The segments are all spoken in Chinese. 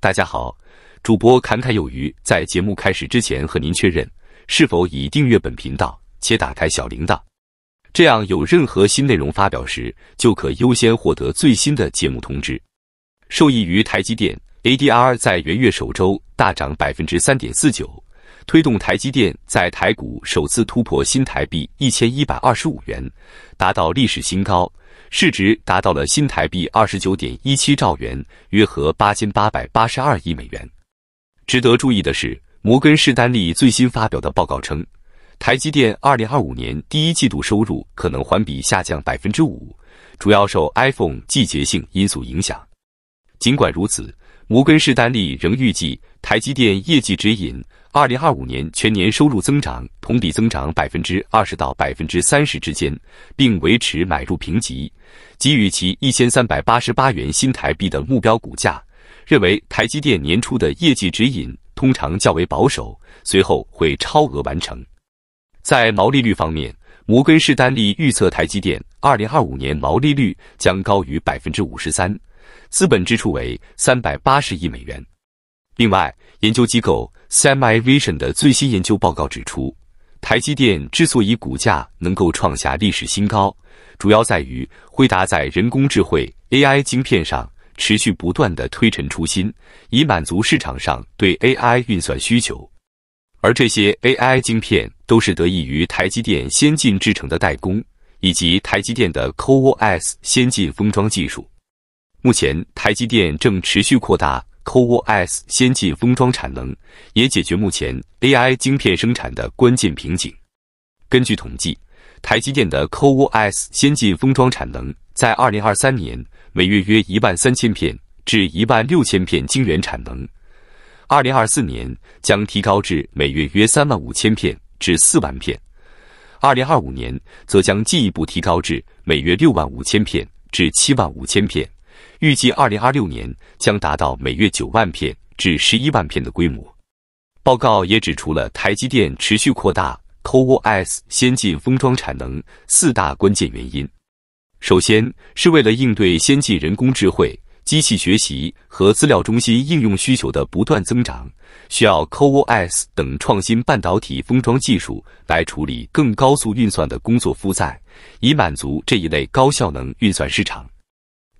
大家好，主播侃侃有余。在节目开始之前，和您确认是否已订阅本频道且打开小铃铛，这样有任何新内容发表时，就可优先获得最新的节目通知。受益于台积电 ADR 在元月首周大涨百分之三点四九，推动台积电在台股首次突破新台币一千一百二十五元，达到历史新高。市值达到了新台币二十九点一七兆元，约合八千八百八十二亿美元。值得注意的是，摩根士丹利最新发表的报告称，台积电二零二五年第一季度收入可能环比下降百分之五，主要受 iPhone 季节性因素影响。尽管如此，摩根士丹利仍预计台积电业绩指引。二零二五年全年收入增长，同比增长百分之二十到百分之三十之间，并维持买入评级，给予其一千三百八十八元新台币的目标股价。认为台积电年初的业绩指引通常较为保守，随后会超额完成。在毛利率方面，摩根士丹利预测台积电二零二五年毛利率将高于百分之五十三，资本支出为三百八十亿美元。另外，研究机构 Semi Vision 的最新研究报告指出，台积电之所以股价能够创下历史新高，主要在于辉达在人工智慧 AI 晶片上持续不断的推陈出新，以满足市场上对 AI 运算需求。而这些 AI 晶片都是得益于台积电先进制程的代工，以及台积电的 CoWoS 先进封装技术。目前，台积电正持续扩大。CoWoS 先进封装产能也解决目前 AI 晶片生产的关键瓶颈。根据统计，台积电的 CoWoS 先进封装产能在2023年每月约1.3千片至1.6千片晶圆产能，2024年将提高至每月约3.5千片至4万片，2025年则将进一步提高至每月6.5千片至7.5千片。预计二零二六年将达到每月九万片至十一万片的规模。报告也指出了台积电持续扩大 CoWoS 先进封装产能四大关键原因：首先是为了应对先进人工智慧、机器学习和资料中心应用需求的不断增长，需要 CoWoS 等创新半导体封装技术来处理更高速运算的工作负载，以满足这一类高效能运算市场。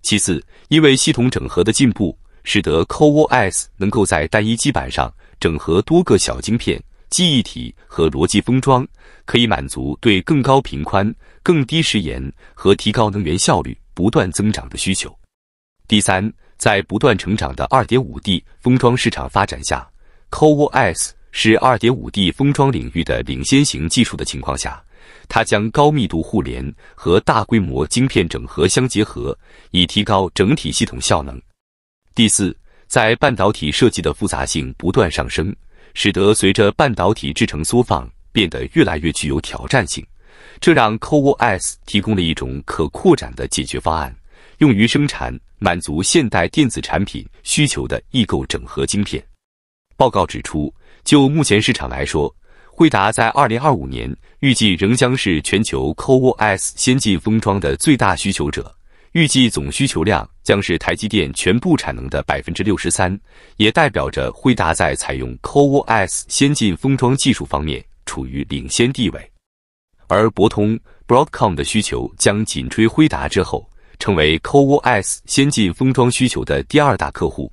其次，因为系统整合的进步，使得 c o o s 能够在单一基板上整合多个小晶片、记忆体和逻辑封装，可以满足对更高频宽、更低时延和提高能源效率不断增长的需求。第三，在不断成长的 2.5D 封装市场发展下 c o o s 是 2.5D 封装领域的领先型技术的情况下。它将高密度互联和大规模晶片整合相结合，以提高整体系统效能。第四，在半导体设计的复杂性不断上升，使得随着半导体制成缩放变得越来越具有挑战性，这让 CoWoS 提供了一种可扩展的解决方案，用于生产满足现代电子产品需求的异构整合晶片。报告指出，就目前市场来说。惠达在二零二五年预计仍将是全球 CoWoS 先进封装的最大需求者，预计总需求量将是台积电全部产能的百分之六十三，也代表着惠达在采用 CoWoS 先进封装技术方面处于领先地位。而博通 Broadcom 的需求将紧追惠达之后，成为 CoWoS 先进封装需求的第二大客户。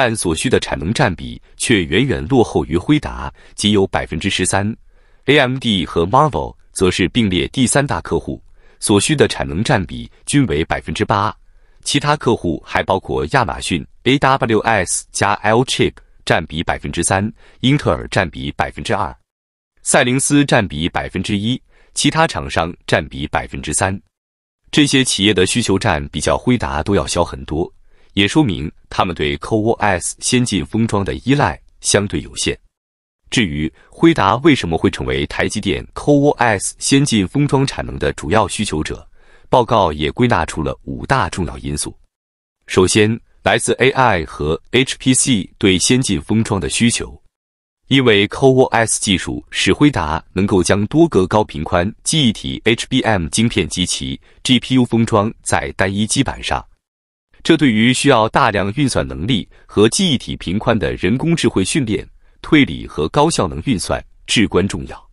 但所需的产能占比却远远落后于辉达，仅有百分之十三。AMD 和 m a r v e l 则是并列第三大客户，所需的产能占比均为百分之八。其他客户还包括亚马逊 AWS 加 L Chip，占比百分之三；英特尔占比百分之二；赛灵思占比百分之一；其他厂商占比百分之三。这些企业的需求占比较辉达都要小很多。也说明他们对 c o o s 先进封装的依赖相对有限。至于辉达为什么会成为台积电 c o o s 先进封装产能的主要需求者，报告也归纳出了五大重要因素。首先，来自 AI 和 HPC 对先进封装的需求，因为 c o o s 技术使辉达能够将多个高频宽记忆体 HBM 晶片及其 GPU 封装在单一基板上。这对于需要大量运算能力和记忆体频宽的人工智慧训练、推理和高效能运算至关重要。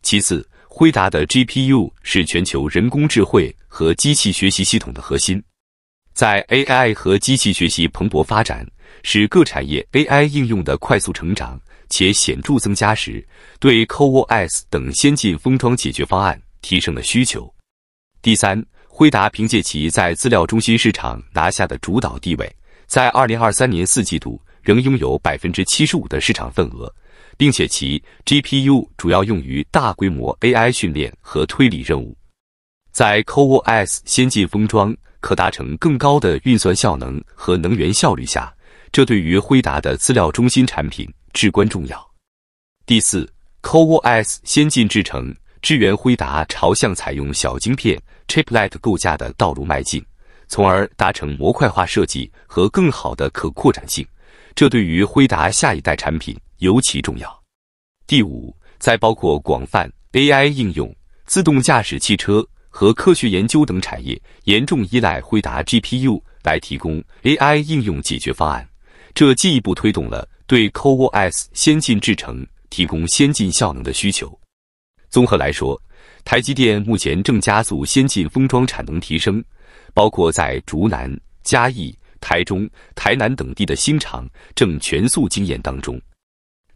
其次，辉达的 GPU 是全球人工智慧和机器学习系统的核心。在 AI 和机器学习蓬勃发展，使各产业 AI 应用的快速成长且显著增加时，对 CoWoS 等先进封装解决方案提升了需求。第三。辉达凭借其在资料中心市场拿下的主导地位，在二零二三年四季度仍拥有百分之七十五的市场份额，并且其 GPU 主要用于大规模 AI 训练和推理任务。在 COOS 先进封装可达成更高的运算效能和能源效率下，这对于辉达的资料中心产品至关重要。第四，COOS 先进制成。支援辉达朝向采用小晶片 chiplet 构架的道路迈进，从而达成模块化设计和更好的可扩展性。这对于辉达下一代产品尤其重要。第五，在包括广泛 AI 应用、自动驾驶汽车和科学研究等产业，严重依赖辉达 GPU 来提供 AI 应用解决方案，这进一步推动了对 CoWoS 先进制程提供先进效能的需求。综合来说，台积电目前正加速先进封装产能提升，包括在竹南、嘉义、台中、台南等地的新厂正全速经验当中。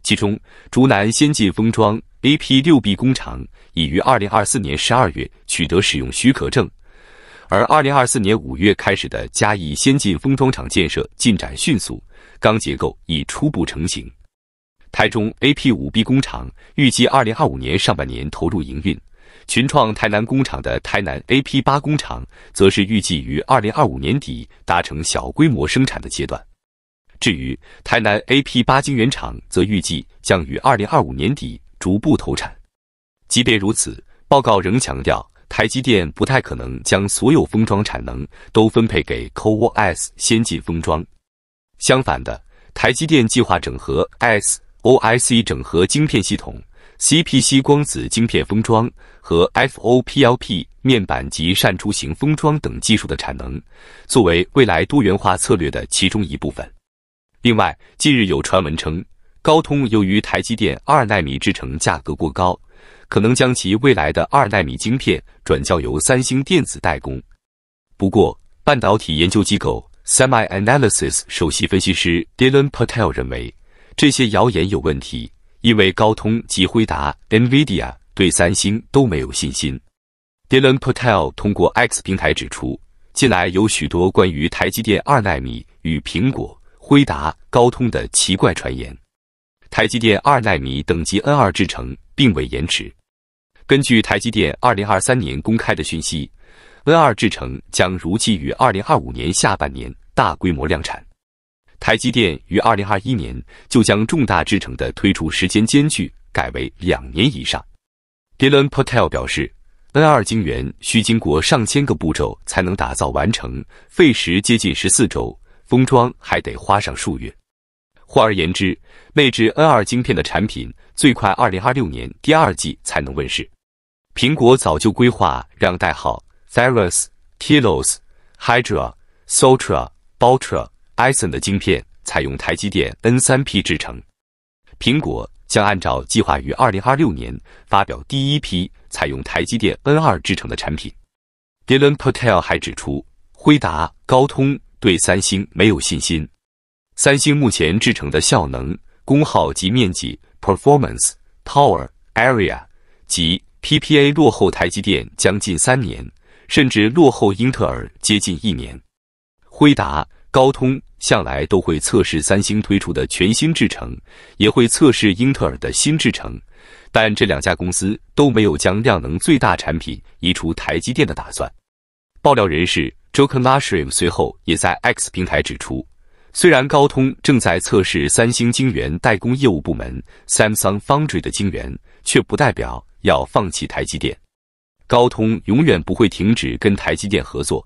其中，竹南先进封装 A P 六 B 工厂已于2024年12月取得使用许可证，而2024年5月开始的嘉义先进封装厂建设进展迅速，钢结构已初步成型。台中 A P 五 B 工厂预计二零二五年上半年投入营运，群创台南工厂的台南 A P 八工厂则是预计于二零二五年底达成小规模生产的阶段。至于台南 A P 八晶圆厂，则预计将于二零二五年底逐步投产。即便如此，报告仍强调，台积电不太可能将所有封装产能都分配给 CoWoS 先进封装。相反的，台积电计划整合 S。OIC 整合晶片系统、CPC 光子晶片封装和 FOPLP 面板及扇出型封装等技术的产能，作为未来多元化策略的其中一部分。另外，近日有传闻称，高通由于台积电二纳米制程价格过高，可能将其未来的二纳米晶片转交由三星电子代工。不过，半导体研究机构 s e m i n t Analysis 首席分析师 Dylan Patel 认为。这些谣言有问题，因为高通及辉达、NVIDIA 对三星都没有信心。Dylan Patel 通过 X 平台指出，近来有许多关于台积电二纳米与苹果、辉达、高通的奇怪传言。台积电二纳米等级 N2 制程并未延迟。根据台积电2023年公开的讯息，N2 制程将如期于2025年下半年大规模量产。台积电于二零二一年就将重大制程的推出时间间距改为两年以上。迪伦· t e l 表示，N 二晶圆需经过上千个步骤才能打造完成，费时接近十四周，封装还得花上数月。换而言之，内置 N 二晶片的产品最快二零二六年第二季才能问世。苹果早就规划让代号 Therus、Kilos、Hydra、Sultra、b a l t r a iSON 的晶片采用台积电 N3P 制成，苹果将按照计划于2026年发表第一批采用台积电 N2 制成的产品。Dylan Patel 还指出，辉达、高通对三星没有信心。三星目前制成的效能、功耗及面积 （Performance Power Area，及 PPA） 落后台积电将近三年，甚至落后英特尔接近一年。辉达。高通向来都会测试三星推出的全新制程，也会测试英特尔的新制程，但这两家公司都没有将量能最大产品移出台积电的打算。爆料人士 j o k e n l a u s r h m 随后也在 X 平台指出，虽然高通正在测试三星晶圆代工业务部门 Samsung Foundry 的晶圆，却不代表要放弃台积电。高通永远不会停止跟台积电合作。